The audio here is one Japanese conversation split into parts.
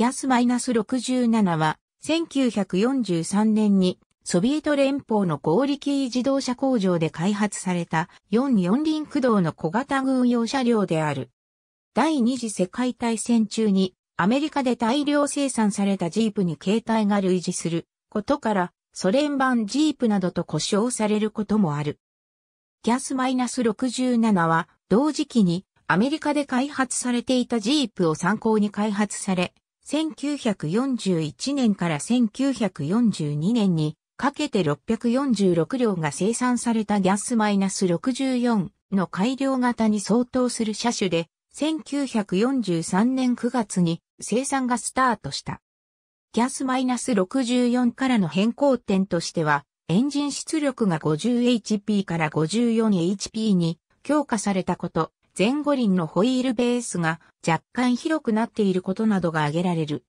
ギャス -67 は、1943年にソビエト連邦の合力自動車工場で開発された44輪駆動の小型軍用車両である。第二次世界大戦中にアメリカで大量生産されたジープに携帯が類似することからソ連版ジープなどと呼称されることもある。ギャス -67 は同時期にアメリカで開発されていたジープを参考に開発され、1941年から1942年にかけて646両が生産されたギャスマイナス -64 の改良型に相当する車種で、1943年9月に生産がスタートした。ギャス -64 からの変更点としては、エンジン出力が 50HP から 54HP に強化されたこと、前後輪のホイールベースが若干広くなっていることなどが挙げられる。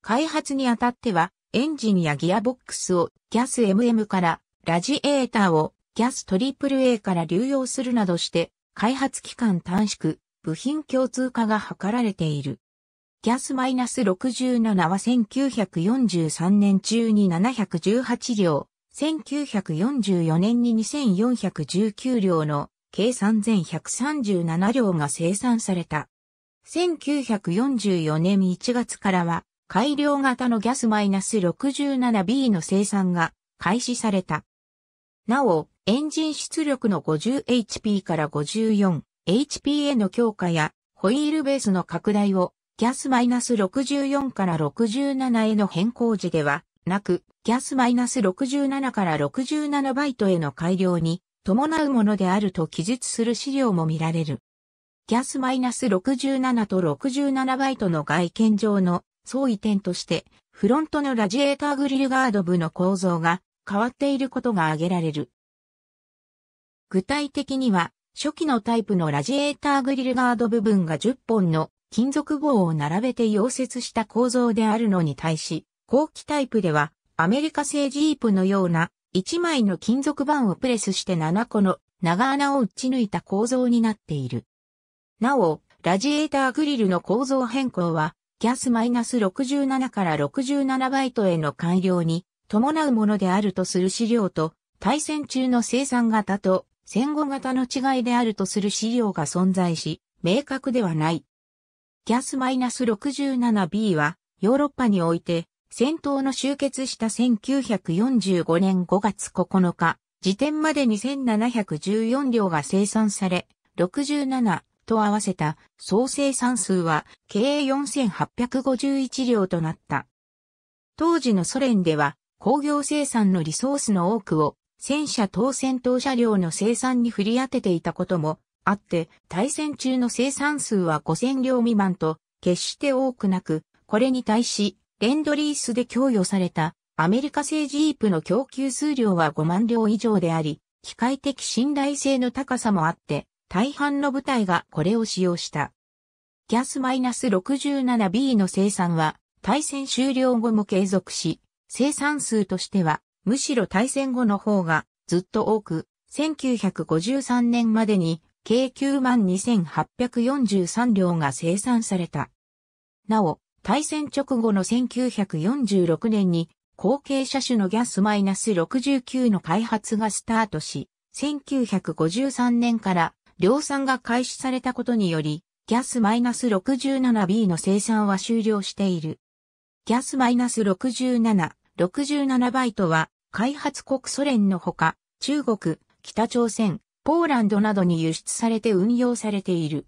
開発にあたっては、エンジンやギアボックスをギャス MM からラジエーターをギャス AAA から流用するなどして、開発期間短縮、部品共通化が図られている。ギャス -67 は1943年中に718両、1944年に2419両の計3137両が生産された。1944年1月からは、改良型のギャスマイナス -67B の生産が開始された。なお、エンジン出力の 50HP から 54HP への強化や、ホイールベースの拡大を、ギャスマイナス -64 から67への変更時ではなく、ギャス -67 から67バイトへの改良に伴うものであると記述する資料も見られる。GAS-67 と67バイトの外見上の相違点として、フロントのラジエーターグリルガード部の構造が変わっていることが挙げられる。具体的には、初期のタイプのラジエーターグリルガード部分が10本の金属棒を並べて溶接した構造であるのに対し、後期タイプではアメリカ製ジープのような1枚の金属板をプレスして7個の長穴を打ち抜いた構造になっている。なお、ラジエーターグリルの構造変更は、ギャスマイナス -67 から67バイトへの改良に伴うものであるとする資料と、対戦中の生産型と戦後型の違いであるとする資料が存在し、明確ではない。ギャス -67B は、ヨーロッパにおいて、戦闘の終結した1945年5月9日、時点まで2 7 1 4両が生産され、67と合わせた総生産数は計4851両となった。当時のソ連では工業生産のリソースの多くを戦車等戦闘車両の生産に振り当てていたこともあって、対戦中の生産数は5000両未満と決して多くなく、これに対しレンドリースで供与されたアメリカ製ジープの供給数量は5万両以上であり、機械的信頼性の高さもあって、大半の部隊がこれを使用した。ギャス -67B の生産は、対戦終了後も継続し、生産数としては、むしろ対戦後の方がずっと多く、1953年までに計9万2843両が生産された。なお、対戦直後の1946年に後継車種のギャス -69 の開発がスタートし、1953年から量産が開始されたことにより、ギャス -67B の生産は終了している。ギャス -67、67バイトは開発国ソ連のほか、中国、北朝鮮、ポーランドなどに輸出されて運用されている。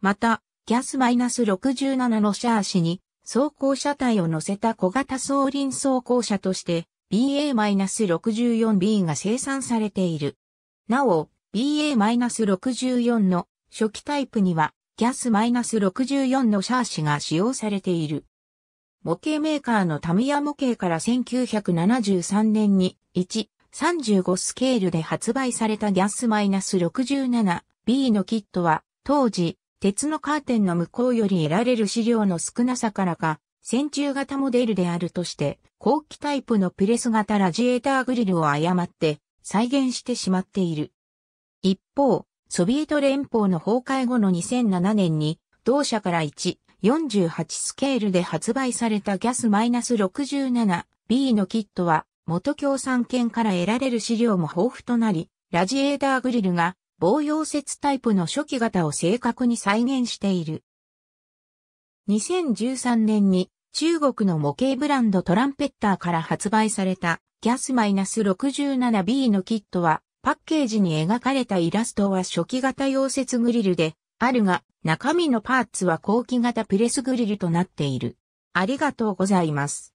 また、ギャスマイナス -67 のシャーシに、装甲車体を乗せた小型装輪装甲車として BA-64B が生産されている。なお、BA-64 の初期タイプにはギャスマイナス -64 のシャーシが使用されている。模型メーカーのタミヤ模型から1973年に1、35スケールで発売されたギャス -67B のキットは当時鉄のカーテンの向こうより得られる資料の少なさからか、戦中型モデルであるとして、後期タイプのプレス型ラジエーターグリルを誤って再現してしまっている。一方、ソビエト連邦の崩壊後の2007年に、同社から1、48スケールで発売されたギャス -67B のキットは、元共産圏から得られる資料も豊富となり、ラジエーターグリルが防溶接タイプの初期型を正確に再現している。2013年に中国の模型ブランドトランペッターから発売されたギャス -67B のキットはパッケージに描かれたイラストは初期型溶接グリルであるが中身のパーツは後期型プレスグリルとなっている。ありがとうございます。